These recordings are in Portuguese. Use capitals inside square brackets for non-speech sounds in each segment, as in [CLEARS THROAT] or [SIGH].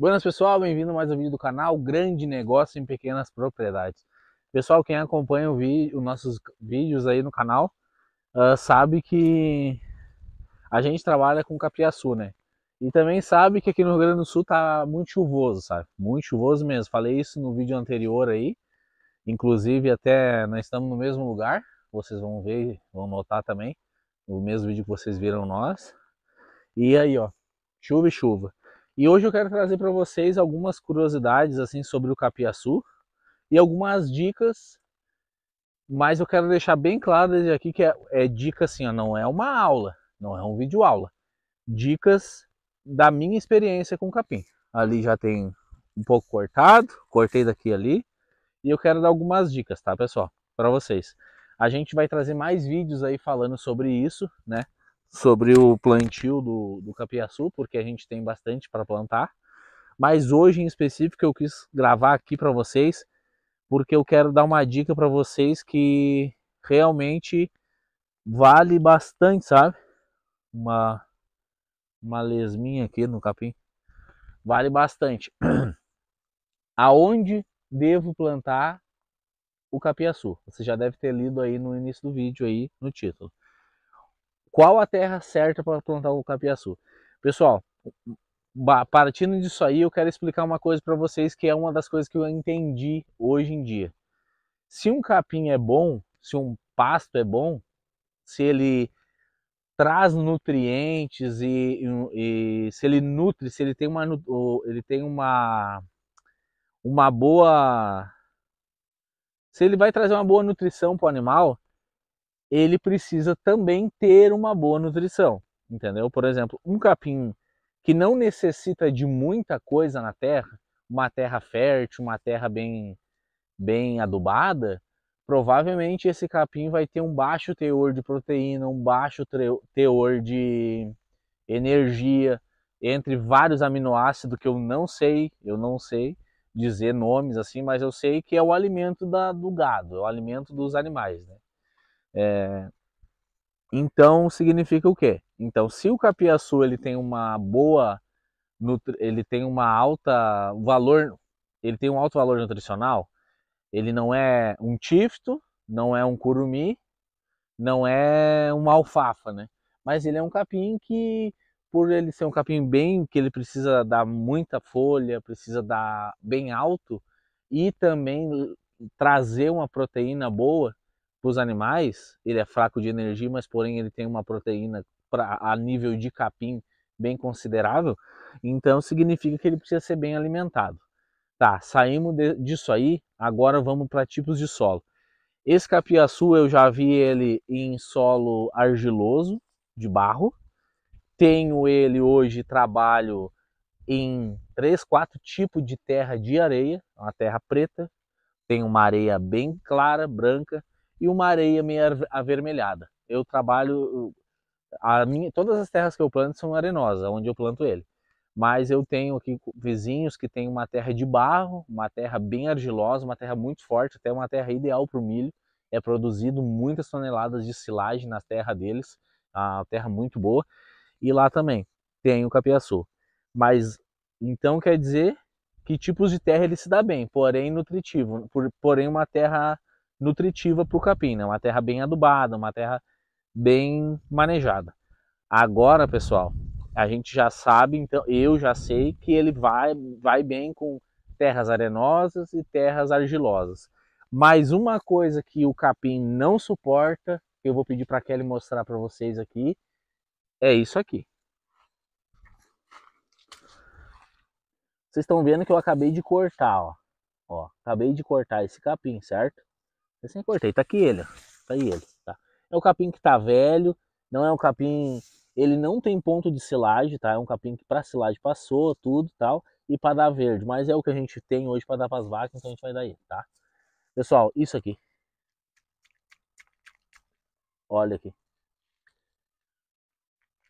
Buenas pessoal, bem-vindo a mais um vídeo do canal Grande Negócio em Pequenas Propriedades. Pessoal, quem acompanha o vídeo, os nossos vídeos aí no canal uh, sabe que a gente trabalha com capiaçu, né? E também sabe que aqui no Rio Grande do Sul tá muito chuvoso, sabe? Muito chuvoso mesmo. Falei isso no vídeo anterior aí. Inclusive até nós estamos no mesmo lugar. Vocês vão ver, vão notar também. O mesmo vídeo que vocês viram nós. E aí, ó. Chuva e chuva. E hoje eu quero trazer para vocês algumas curiosidades assim sobre o capiaçu e algumas dicas. Mas eu quero deixar bem claro desde aqui que é, é dica assim, ó, não é uma aula, não é um vídeo aula. Dicas da minha experiência com capim. Ali já tem um pouco cortado, cortei daqui e ali. E eu quero dar algumas dicas, tá, pessoal, para vocês. A gente vai trazer mais vídeos aí falando sobre isso, né? sobre o plantio do, do capiaçu, porque a gente tem bastante para plantar. Mas hoje em específico eu quis gravar aqui para vocês, porque eu quero dar uma dica para vocês que realmente vale bastante, sabe? Uma, uma lesminha aqui no capim vale bastante. [CLEARS THROAT] Aonde devo plantar o capiaçu? Você já deve ter lido aí no início do vídeo aí no título qual a terra certa para plantar o capiaçu. Pessoal, partindo disso aí, eu quero explicar uma coisa para vocês que é uma das coisas que eu entendi hoje em dia. Se um capim é bom, se um pasto é bom, se ele traz nutrientes e, e, e se ele nutre, se ele tem uma ele tem uma uma boa se ele vai trazer uma boa nutrição para o animal, ele precisa também ter uma boa nutrição, entendeu? Por exemplo, um capim que não necessita de muita coisa na terra, uma terra fértil, uma terra bem, bem adubada, provavelmente esse capim vai ter um baixo teor de proteína, um baixo teor de energia, entre vários aminoácidos que eu não sei, eu não sei dizer nomes assim, mas eu sei que é o alimento da, do gado, é o alimento dos animais, né? É... Então significa o quê? Então, se o capiaçu ele tem uma boa, ele tem uma alta valor, ele tem um alto valor nutricional, ele não é um tifto, não é um curumi, não é uma alfafa, né? Mas ele é um capim que, por ele ser um capim bem, que ele precisa dar muita folha, precisa dar bem alto e também trazer uma proteína boa, para os animais, ele é fraco de energia, mas porém ele tem uma proteína pra, a nível de capim bem considerável. Então significa que ele precisa ser bem alimentado. Tá, saímos de, disso aí, agora vamos para tipos de solo. Esse capiaçu eu já vi ele em solo argiloso, de barro. Tenho ele hoje, trabalho em três, quatro tipos de terra de areia, uma terra preta, tem uma areia bem clara, branca, e uma areia meio avermelhada. Eu trabalho a minha, todas as terras que eu planto são arenosas, onde eu planto ele. Mas eu tenho aqui vizinhos que têm uma terra de barro, uma terra bem argilosa, uma terra muito forte, até uma terra ideal para o milho. É produzido muitas toneladas de silagem na terra deles, a terra muito boa. E lá também tem o capiaçu. Mas então quer dizer que tipos de terra ele se dá bem, porém nutritivo, por, porém uma terra nutritiva para o capim, né? Uma terra bem adubada, uma terra bem manejada. Agora, pessoal, a gente já sabe, então eu já sei que ele vai, vai bem com terras arenosas e terras argilosas. Mas uma coisa que o capim não suporta, eu vou pedir para a Kelly mostrar para vocês aqui, é isso aqui. Vocês estão vendo que eu acabei de cortar, ó. ó. Acabei de cortar esse capim, certo? Recém cortei, tá aqui ele, ó. tá aí ele, tá? É um capim que tá velho, não é um capim, ele não tem ponto de silagem, tá? É um capim que para silagem passou, tudo, tal, e para dar verde, mas é o que a gente tem hoje para dar para as vacas, então a gente vai dar aí, tá? Pessoal, isso aqui. Olha aqui.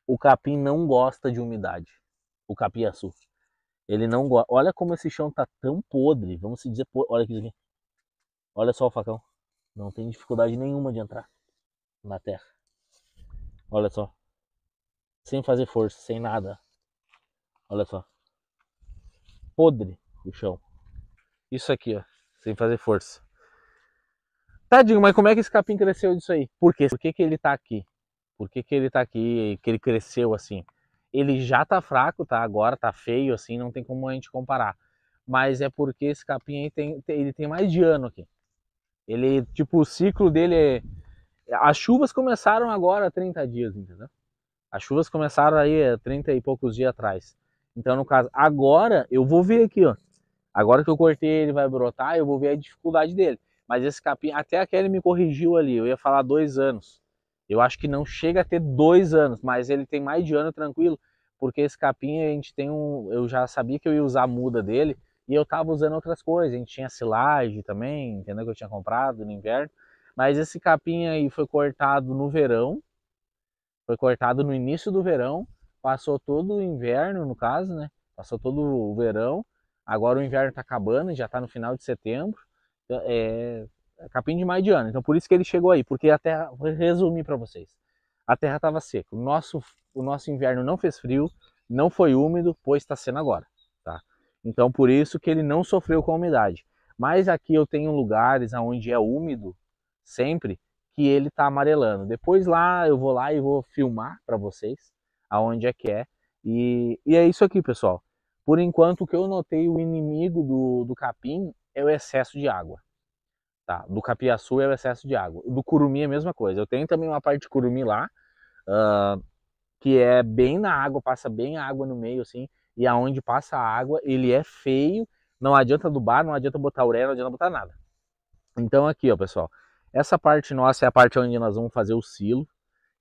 O capim não gosta de umidade. O capiaçu. É ele não gosta. Olha como esse chão tá tão podre. Vamos se dizer, olha aqui. Olha só o facão. Não tem dificuldade nenhuma de entrar na terra. Olha só. Sem fazer força, sem nada. Olha só. Podre o chão. Isso aqui, ó. Sem fazer força. Tadinho, mas como é que esse capim cresceu disso aí? Por quê? Por que, que ele tá aqui? Por que, que ele tá aqui que ele cresceu assim? Ele já tá fraco, tá? Agora tá feio assim, não tem como a gente comparar. Mas é porque esse capim aí tem, ele tem mais de ano aqui. Ele, tipo, o ciclo dele é. As chuvas começaram agora há 30 dias, entendeu? As chuvas começaram aí há 30 e poucos dias atrás. Então, no caso, agora eu vou ver aqui, ó. Agora que eu cortei, ele vai brotar, eu vou ver a dificuldade dele. Mas esse capim, até aquele me corrigiu ali, eu ia falar dois anos. Eu acho que não chega a ter dois anos, mas ele tem mais de ano tranquilo, porque esse capim a gente tem um. Eu já sabia que eu ia usar a muda dele, e eu tava usando outras coisas. A gente tinha silagem também, entendeu? Que eu tinha comprado no inverno. Mas esse capim aí foi cortado no verão, foi cortado no início do verão, passou todo o inverno, no caso, né? Passou todo o verão. Agora o inverno tá acabando, já tá no final de setembro. Então, é, é, capim de ano então por isso que ele chegou aí, porque a terra, vou resumir para vocês. A terra estava seca. O nosso o nosso inverno não fez frio, não foi úmido, pois está sendo agora. Então por isso que ele não sofreu com a umidade. Mas aqui eu tenho lugares onde é úmido sempre que ele está amarelando. Depois lá eu vou lá e vou filmar para vocês aonde é que é. E, e é isso aqui, pessoal. Por enquanto, o que eu notei, o inimigo do, do capim é o excesso de água. Tá? Do capiaçu é o excesso de água. Do curumi é a mesma coisa. Eu tenho também uma parte de curumi lá, uh, que é bem na água, passa bem a água no meio, assim e aonde passa a água, ele é feio, não adianta adubar, não adianta botar ureia, não adianta botar nada. Então aqui, ó, pessoal, essa parte nossa é a parte onde nós vamos fazer o silo.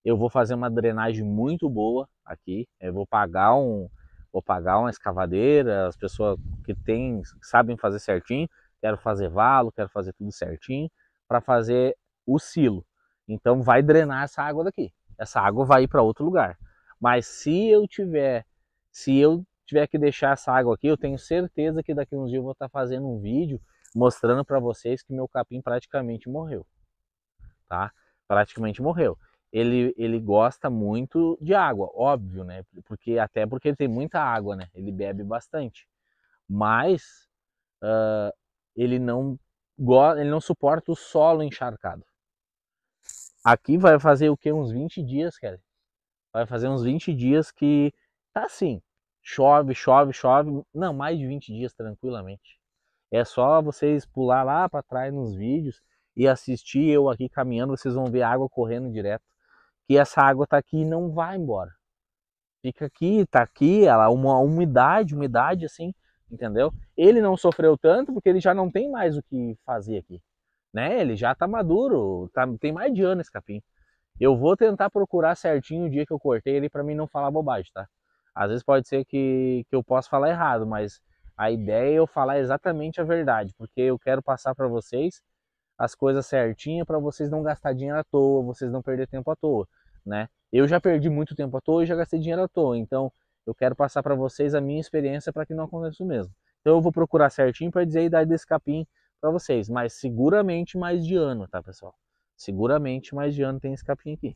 Eu vou fazer uma drenagem muito boa aqui, eu vou pagar um vou pagar uma escavadeira, as pessoas que têm, sabem fazer certinho, quero fazer valo, quero fazer tudo certinho para fazer o silo. Então vai drenar essa água daqui. Essa água vai ir para outro lugar. Mas se eu tiver, se eu tiver que deixar essa água aqui, eu tenho certeza que daqui uns dias eu vou estar tá fazendo um vídeo mostrando para vocês que meu capim praticamente morreu, tá? Praticamente morreu. Ele, ele gosta muito de água, óbvio, né? Porque até porque ele tem muita água, né? Ele bebe bastante, mas uh, ele não ele não suporta o solo encharcado. Aqui vai fazer o que uns 20 dias, cara. Vai fazer uns 20 dias que tá assim, chove, chove, chove, não, mais de 20 dias tranquilamente. É só vocês pular lá para trás nos vídeos e assistir eu aqui caminhando, vocês vão ver a água correndo direto. Que essa água tá aqui e não vai embora. Fica aqui, tá aqui, ela uma umidade, umidade assim, entendeu? Ele não sofreu tanto porque ele já não tem mais o que fazer aqui, né? Ele já tá maduro, tá, tem mais de ano esse capim. Eu vou tentar procurar certinho o dia que eu cortei ele para mim não falar bobagem, tá? Às vezes pode ser que, que eu possa falar errado, mas a ideia é eu falar exatamente a verdade, porque eu quero passar para vocês as coisas certinhas para vocês não gastar dinheiro à toa, vocês não perder tempo à toa, né? Eu já perdi muito tempo à toa e já gastei dinheiro à toa, então eu quero passar para vocês a minha experiência para que não aconteça o mesmo. Então eu vou procurar certinho para dizer a idade desse capim para vocês, mas seguramente mais de ano, tá, pessoal? Seguramente mais de ano tem esse capim aqui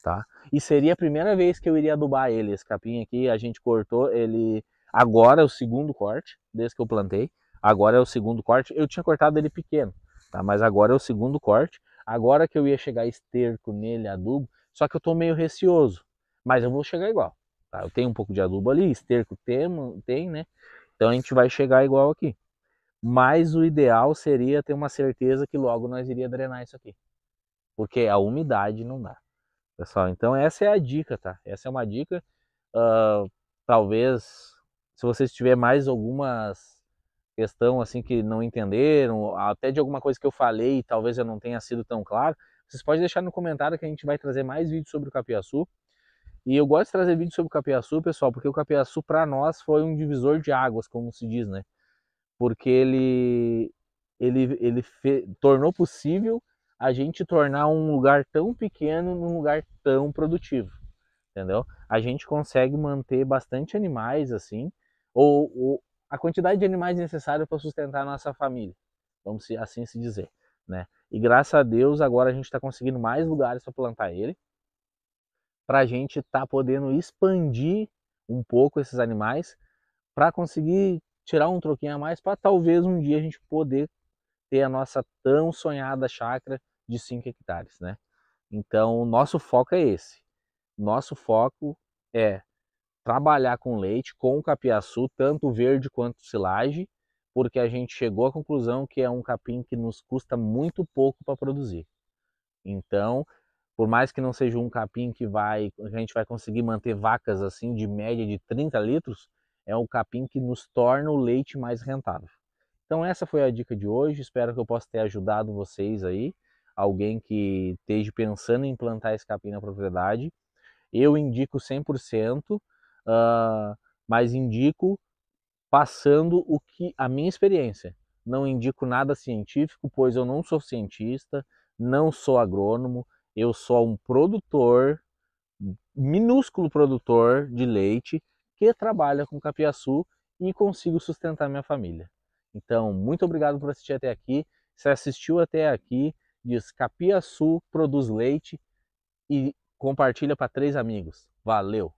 tá? E seria a primeira vez que eu iria adubar ele. Esse capim aqui a gente cortou ele agora é o segundo corte desde que eu plantei. Agora é o segundo corte. Eu tinha cortado ele pequeno, tá? Mas agora é o segundo corte. Agora que eu ia chegar esterco nele adubo, só que eu tô meio receoso, mas eu vou chegar igual. Tá? Eu tenho um pouco de adubo ali, esterco tem, tem, né? Então a gente vai chegar igual aqui. Mas o ideal seria ter uma certeza que logo nós iria drenar isso aqui. Porque a umidade não dá pessoal. Então essa é a dica, tá? Essa é uma dica. Uh, talvez se vocês tiver mais algumas questão assim que não entenderam, até de alguma coisa que eu falei, talvez eu não tenha sido tão claro, vocês podem deixar no comentário que a gente vai trazer mais vídeos sobre o capiaçu. E eu gosto de trazer vídeos sobre o capiaçu, pessoal, porque o capiaçu para nós foi um divisor de águas, como se diz, né? Porque ele ele ele fe... tornou possível a gente tornar um lugar tão pequeno num lugar tão produtivo, entendeu? A gente consegue manter bastante animais assim, ou, ou a quantidade de animais necessária para sustentar a nossa família, vamos assim se dizer, né? E graças a Deus agora a gente está conseguindo mais lugares para plantar ele, para a gente estar tá podendo expandir um pouco esses animais, para conseguir tirar um troquinho a mais, para talvez um dia a gente poder ter a nossa tão sonhada chácara de 5 hectares, né? Então, nosso foco é esse. Nosso foco é trabalhar com leite, com capiaçu, tanto verde quanto silage, porque a gente chegou à conclusão que é um capim que nos custa muito pouco para produzir. Então, por mais que não seja um capim que vai, a gente vai conseguir manter vacas assim de média de 30 litros, é um capim que nos torna o leite mais rentável. Então essa foi a dica de hoje, espero que eu possa ter ajudado vocês aí alguém que esteja pensando em plantar capim na propriedade. Eu indico 100%, uh, ah, mas indico passando o que a minha experiência. Não indico nada científico, pois eu não sou cientista, não sou agrônomo, eu sou um produtor, minúsculo produtor de leite que trabalha com capiaçu e consigo sustentar minha família. Então, muito obrigado por assistir até aqui. Se assistiu até aqui, diz Capiaçu produz leite e compartilha para três amigos. Valeu!